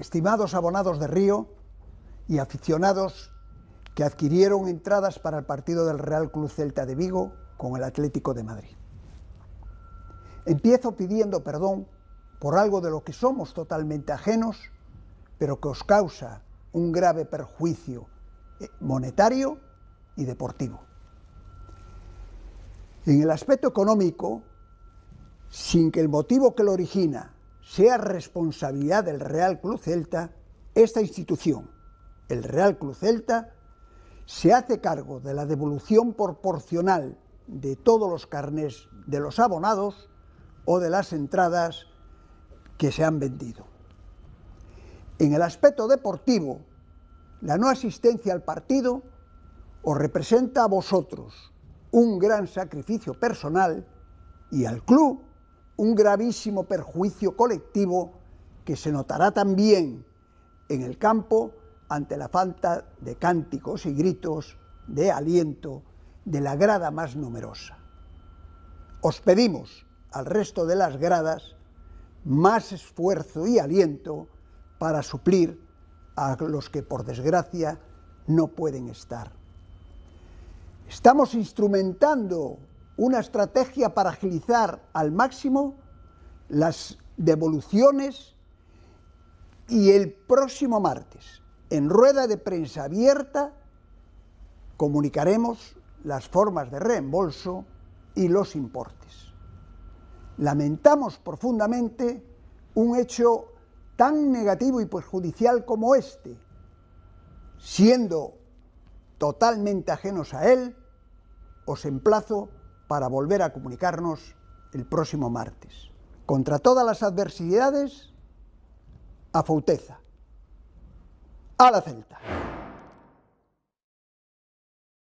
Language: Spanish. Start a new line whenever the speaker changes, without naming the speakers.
estimados abonados de Río y aficionados que adquirieron entradas para el partido del Real Club Celta de Vigo con el Atlético de Madrid. Empiezo pidiendo perdón por algo de lo que somos totalmente ajenos, pero que os causa un grave perjuicio eh, monetario y deportivo. En el aspecto económico, sin que el motivo que lo origina sea responsabilidad del Real Club Celta, esta institución, el Real Club Celta, se hace cargo de la devolución proporcional de todos los carnés de los abonados o de las entradas que se han vendido. En el aspecto deportivo, la no asistencia al partido os representa a vosotros un gran sacrificio personal y al club un gravísimo perjuicio colectivo que se notará también en el campo ante la falta de cánticos y gritos de aliento de la grada más numerosa. Os pedimos al resto de las gradas más esfuerzo y aliento para suplir a los que por desgracia no pueden estar. Estamos instrumentando una estrategia para agilizar al máximo las devoluciones y el próximo martes, en rueda de prensa abierta, comunicaremos las formas de reembolso y los importes. Lamentamos profundamente un hecho tan negativo y perjudicial como este, siendo totalmente ajenos a él, os emplazo para volver a comunicarnos el próximo martes. Contra todas las adversidades, a Fauteza. A la Celta.